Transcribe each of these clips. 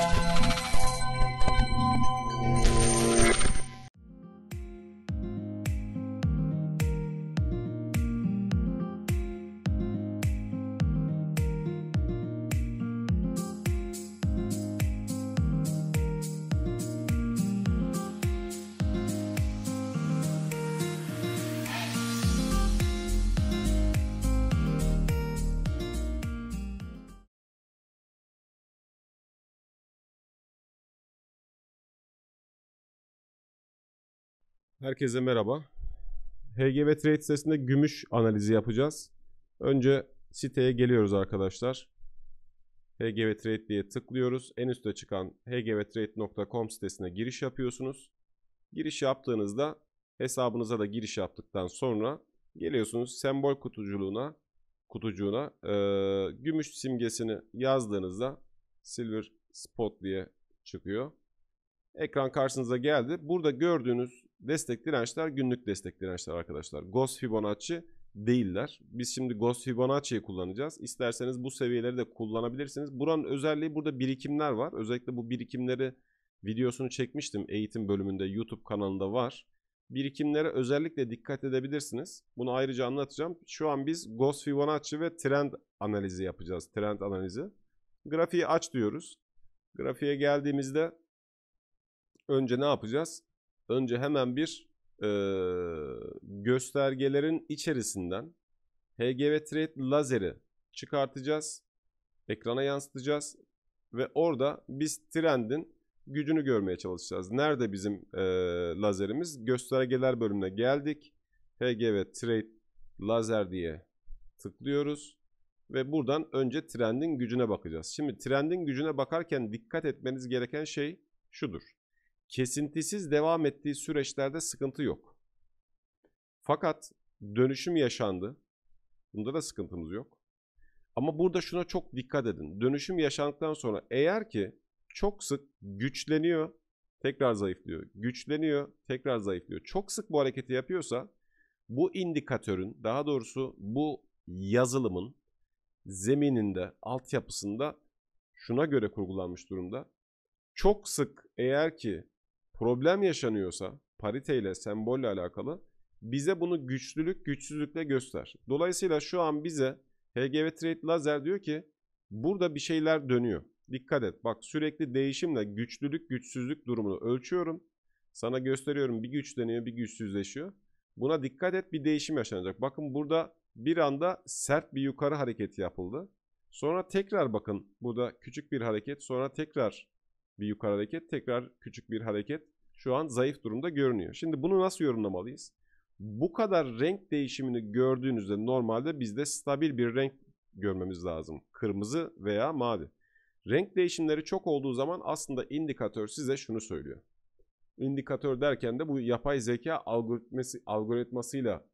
you Herkese merhaba. HGV Trade sitesinde gümüş analizi yapacağız. Önce siteye geliyoruz arkadaşlar. HGV Trade diye tıklıyoruz. En üste çıkan hgvtrade.com sitesine giriş yapıyorsunuz. Giriş yaptığınızda hesabınıza da giriş yaptıktan sonra geliyorsunuz sembol kutucuğuna, kutucuğuna e, gümüş simgesini yazdığınızda silver spot diye çıkıyor. Ekran karşınıza geldi. Burada gördüğünüz destek dirençler günlük destek dirençler arkadaşlar. Gauss Fibonacci değiller. Biz şimdi Gauss Fibonacci'yi kullanacağız. İsterseniz bu seviyeleri de kullanabilirsiniz. Buranın özelliği burada birikimler var. Özellikle bu birikimleri videosunu çekmiştim eğitim bölümünde YouTube kanalında var. Birikimlere özellikle dikkat edebilirsiniz. Bunu ayrıca anlatacağım. Şu an biz Gauss Fibonacci ve trend analizi yapacağız. Trend analizi. Grafiği aç diyoruz. Grafiğe geldiğimizde önce ne yapacağız? Önce hemen bir e, göstergelerin içerisinden HGV Trade lazeri çıkartacağız. Ekrana yansıtacağız. Ve orada biz trendin gücünü görmeye çalışacağız. Nerede bizim e, lazerimiz? Göstergeler bölümüne geldik. HGV Trade Lazer diye tıklıyoruz. Ve buradan önce trendin gücüne bakacağız. Şimdi trendin gücüne bakarken dikkat etmeniz gereken şey şudur kesintisiz devam ettiği süreçlerde sıkıntı yok. Fakat dönüşüm yaşandı. Bunda da sıkıntımız yok. Ama burada şuna çok dikkat edin. Dönüşüm yaşandıktan sonra eğer ki çok sık güçleniyor, tekrar zayıflıyor. Güçleniyor, tekrar zayıflıyor. Çok sık bu hareketi yapıyorsa bu indikatörün, daha doğrusu bu yazılımın zemininde, altyapısında şuna göre kurgulanmış durumda. Çok sık eğer ki problem yaşanıyorsa pariteyle, sembolle alakalı bize bunu güçlülük, güçsüzlükle göster. Dolayısıyla şu an bize HGV Trade Laser diyor ki burada bir şeyler dönüyor. Dikkat et bak sürekli değişimle güçlülük, güçsüzlük durumunu ölçüyorum. Sana gösteriyorum bir güçleniyor, bir güçsüzleşiyor. Buna dikkat et bir değişim yaşanacak. Bakın burada bir anda sert bir yukarı hareketi yapıldı. Sonra tekrar bakın burada küçük bir hareket sonra tekrar bir yukarı hareket. Tekrar küçük bir hareket. Şu an zayıf durumda görünüyor. Şimdi bunu nasıl yorumlamalıyız? Bu kadar renk değişimini gördüğünüzde normalde bizde stabil bir renk görmemiz lazım. Kırmızı veya mavi. Renk değişimleri çok olduğu zaman aslında indikatör size şunu söylüyor. İndikatör derken de bu yapay zeka algoritması, algoritmasıyla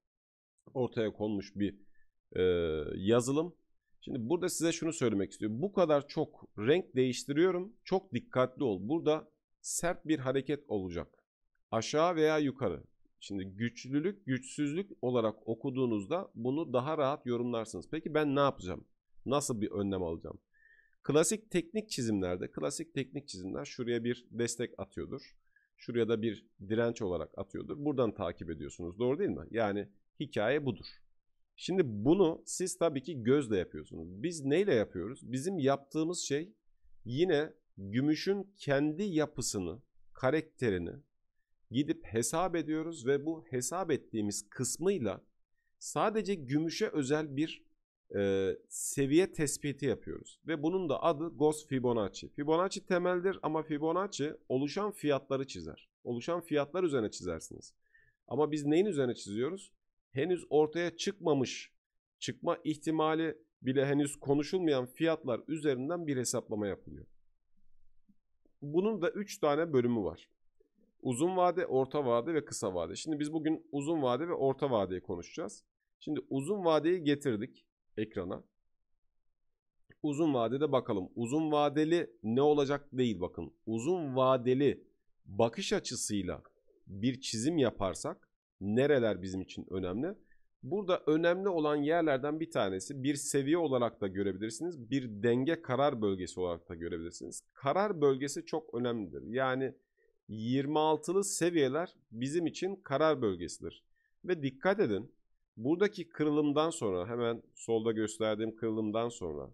ortaya konmuş bir e, yazılım. Şimdi burada size şunu söylemek istiyorum. Bu kadar çok renk değiştiriyorum. Çok dikkatli ol. Burada sert bir hareket olacak. Aşağı veya yukarı. Şimdi güçlülük, güçsüzlük olarak okuduğunuzda bunu daha rahat yorumlarsınız. Peki ben ne yapacağım? Nasıl bir önlem alacağım? Klasik teknik çizimlerde, klasik teknik çizimler şuraya bir destek atıyordur. Şuraya da bir direnç olarak atıyordur. Buradan takip ediyorsunuz. Doğru değil mi? Yani hikaye budur. Şimdi bunu siz tabii ki gözle yapıyorsunuz. Biz neyle yapıyoruz? Bizim yaptığımız şey yine gümüşün kendi yapısını, karakterini gidip hesap ediyoruz ve bu hesap ettiğimiz kısmıyla sadece gümüşe özel bir e, seviye tespiti yapıyoruz. Ve bunun da adı Gauss Fibonacci. Fibonacci temeldir ama Fibonacci oluşan fiyatları çizer. Oluşan fiyatlar üzerine çizersiniz. Ama biz neyin üzerine çiziyoruz? henüz ortaya çıkmamış, çıkma ihtimali bile henüz konuşulmayan fiyatlar üzerinden bir hesaplama yapılıyor. Bunun da 3 tane bölümü var. Uzun vade, orta vade ve kısa vade. Şimdi biz bugün uzun vade ve orta vadeyi konuşacağız. Şimdi uzun vadeyi getirdik ekrana. Uzun vadede bakalım. Uzun vadeli ne olacak değil bakın. Uzun vadeli bakış açısıyla bir çizim yaparsak Nereler bizim için önemli? Burada önemli olan yerlerden bir tanesi bir seviye olarak da görebilirsiniz. Bir denge karar bölgesi olarak da görebilirsiniz. Karar bölgesi çok önemlidir. Yani 26'lı seviyeler bizim için karar bölgesidir. Ve dikkat edin buradaki kırılımdan sonra hemen solda gösterdiğim kırılımdan sonra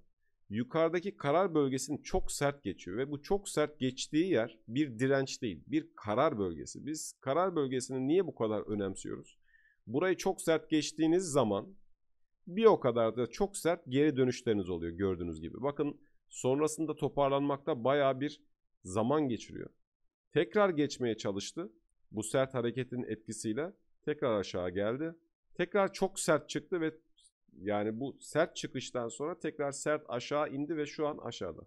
yukarıdaki karar bölgesinin çok sert geçiyor ve bu çok sert geçtiği yer bir direnç değil, bir karar bölgesi. Biz karar bölgesini niye bu kadar önemsiyoruz? Burayı çok sert geçtiğiniz zaman bir o kadar da çok sert geri dönüşleriniz oluyor gördüğünüz gibi. Bakın sonrasında toparlanmakta baya bir zaman geçiriyor. Tekrar geçmeye çalıştı. Bu sert hareketin etkisiyle tekrar aşağı geldi. Tekrar çok sert çıktı ve yani bu sert çıkıştan sonra tekrar sert aşağı indi ve şu an aşağıda.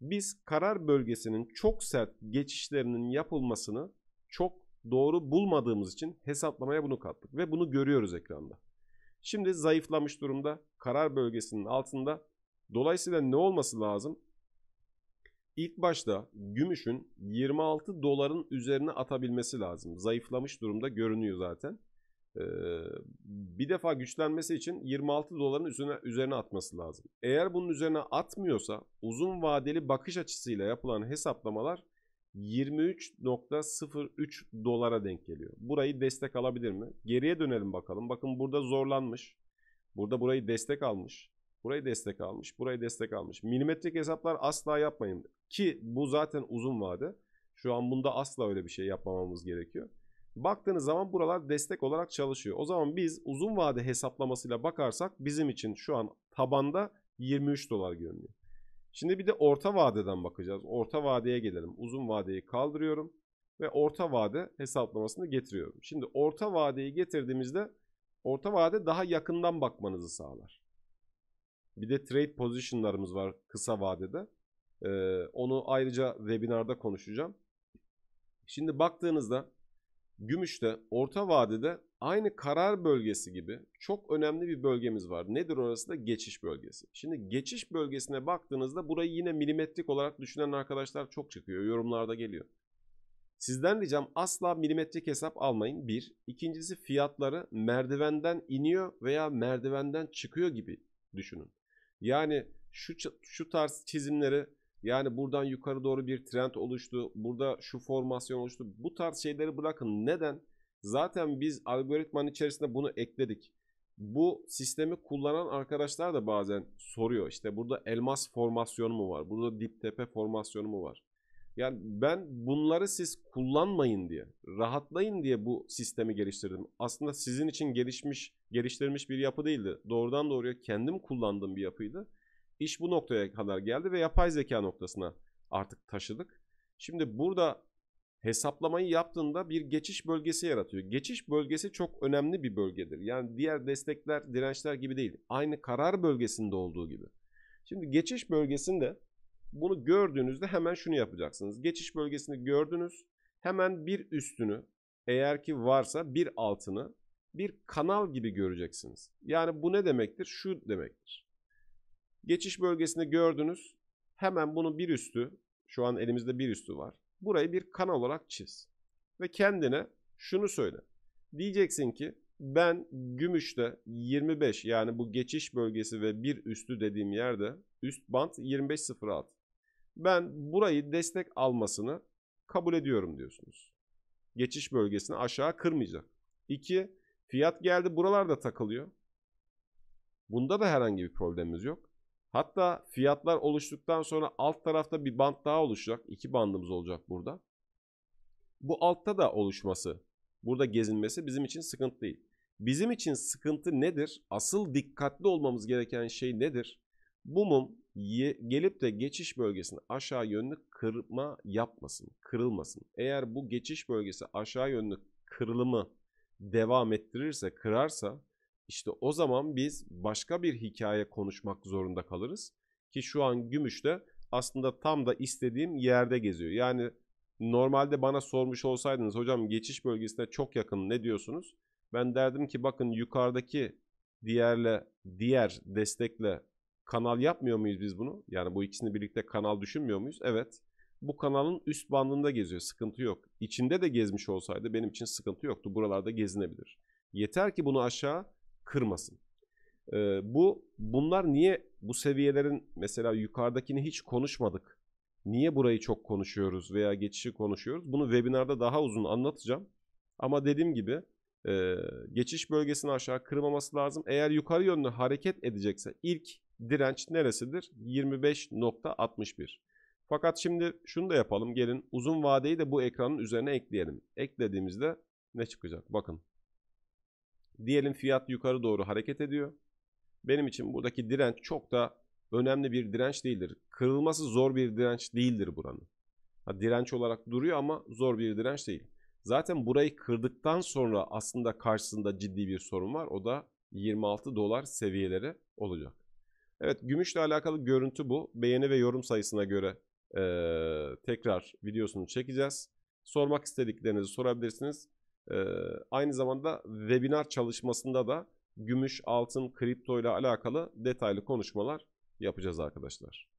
Biz karar bölgesinin çok sert geçişlerinin yapılmasını çok doğru bulmadığımız için hesaplamaya bunu kattık ve bunu görüyoruz ekranda. Şimdi zayıflamış durumda karar bölgesinin altında. Dolayısıyla ne olması lazım? İlk başta gümüşün 26 doların üzerine atabilmesi lazım. Zayıflamış durumda görünüyor zaten bir defa güçlenmesi için 26 doların üzerine, üzerine atması lazım. Eğer bunun üzerine atmıyorsa uzun vadeli bakış açısıyla yapılan hesaplamalar 23.03 dolara denk geliyor. Burayı destek alabilir mi? Geriye dönelim bakalım. Bakın burada zorlanmış. Burada burayı destek almış. Burayı destek almış. Burayı destek almış. Milimetrik hesaplar asla yapmayın. Ki bu zaten uzun vade. Şu an bunda asla öyle bir şey yapmamamız gerekiyor. Baktığınız zaman buralar destek olarak çalışıyor. O zaman biz uzun vade hesaplamasıyla bakarsak bizim için şu an tabanda 23 dolar görünüyor. Şimdi bir de orta vadeden bakacağız. Orta vadeye gelelim. Uzun vadeyi kaldırıyorum ve orta vade hesaplamasını getiriyorum. Şimdi orta vadeyi getirdiğimizde orta vade daha yakından bakmanızı sağlar. Bir de trade positionlarımız var kısa vadede. Ee, onu ayrıca webinarda konuşacağım. Şimdi baktığınızda Gümüş'te orta vadede aynı karar bölgesi gibi çok önemli bir bölgemiz var. Nedir orası da? Geçiş bölgesi. Şimdi geçiş bölgesine baktığınızda burayı yine milimetrik olarak düşünen arkadaşlar çok çıkıyor. Yorumlarda geliyor. Sizden ricam asla milimetrik hesap almayın. Bir. İkincisi fiyatları merdivenden iniyor veya merdivenden çıkıyor gibi düşünün. Yani şu, şu tarz çizimleri yani buradan yukarı doğru bir trend oluştu. Burada şu formasyon oluştu. Bu tarz şeyleri bırakın. Neden? Zaten biz algoritmanın içerisinde bunu ekledik. Bu sistemi kullanan arkadaşlar da bazen soruyor. İşte burada elmas formasyonu mu var? Burada dip tepe formasyonu mu var? Yani ben bunları siz kullanmayın diye, rahatlayın diye bu sistemi geliştirdim. Aslında sizin için gelişmiş, geliştirilmiş bir yapı değildi. Doğrudan doğruya kendim kullandığım bir yapıydı. İş bu noktaya kadar geldi ve yapay zeka noktasına artık taşıdık. Şimdi burada hesaplamayı yaptığında bir geçiş bölgesi yaratıyor. Geçiş bölgesi çok önemli bir bölgedir. Yani diğer destekler, dirençler gibi değil. Aynı karar bölgesinde olduğu gibi. Şimdi geçiş bölgesinde bunu gördüğünüzde hemen şunu yapacaksınız. Geçiş bölgesini gördünüz. Hemen bir üstünü eğer ki varsa bir altını bir kanal gibi göreceksiniz. Yani bu ne demektir? Şu demektir. Geçiş bölgesinde gördünüz. Hemen bunun bir üstü, şu an elimizde bir üstü var. Burayı bir kanal olarak çiz. Ve kendine şunu söyle. Diyeceksin ki ben gümüşte 25 yani bu geçiş bölgesi ve bir üstü dediğim yerde üst bant 25.06. Ben burayı destek almasını kabul ediyorum diyorsunuz. Geçiş bölgesini aşağı kırmayacak. 2. Fiyat geldi buralarda takılıyor. Bunda da herhangi bir problemimiz yok. Hatta fiyatlar oluştuktan sonra alt tarafta bir band daha oluşacak. İki bandımız olacak burada. Bu altta da oluşması, burada gezinmesi bizim için sıkıntı değil. Bizim için sıkıntı nedir? Asıl dikkatli olmamız gereken şey nedir? Bu mum gelip de geçiş bölgesini aşağı yönlü kırma yapmasın, kırılmasın. Eğer bu geçiş bölgesi aşağı yönlü kırılımı devam ettirirse, kırarsa işte o zaman biz başka bir hikaye konuşmak zorunda kalırız. Ki şu an gümüş de aslında tam da istediğim yerde geziyor. Yani normalde bana sormuş olsaydınız hocam geçiş bölgesine çok yakın ne diyorsunuz? Ben derdim ki bakın yukarıdaki diğerle diğer destekle kanal yapmıyor muyuz biz bunu? Yani bu ikisini birlikte kanal düşünmüyor muyuz? Evet. Bu kanalın üst bandında geziyor. Sıkıntı yok. İçinde de gezmiş olsaydı benim için sıkıntı yoktu. Buralarda gezinebilir. Yeter ki bunu aşağı kırmasın. E, bu bunlar niye bu seviyelerin mesela yukarıdakini hiç konuşmadık? Niye burayı çok konuşuyoruz veya geçişi konuşuyoruz? Bunu webinarda daha uzun anlatacağım. Ama dediğim gibi e, geçiş bölgesini aşağı kırmaması lazım. Eğer yukarı yönlü hareket edecekse ilk direnç neresidir? 25.61. Fakat şimdi şunu da yapalım. Gelin uzun vadeyi de bu ekranın üzerine ekleyelim. Eklediğimizde ne çıkacak? Bakın Diyelim fiyat yukarı doğru hareket ediyor. Benim için buradaki direnç çok da önemli bir direnç değildir. Kırılması zor bir direnç değildir buranın. Ha, direnç olarak duruyor ama zor bir direnç değil. Zaten burayı kırdıktan sonra aslında karşısında ciddi bir sorun var. O da 26 dolar seviyeleri olacak. Evet gümüşle alakalı görüntü bu. Beğeni ve yorum sayısına göre e, tekrar videosunu çekeceğiz. Sormak istediklerinizi sorabilirsiniz. Ee, aynı zamanda webinar çalışmasında da gümüş, altın, kripto ile alakalı detaylı konuşmalar yapacağız arkadaşlar.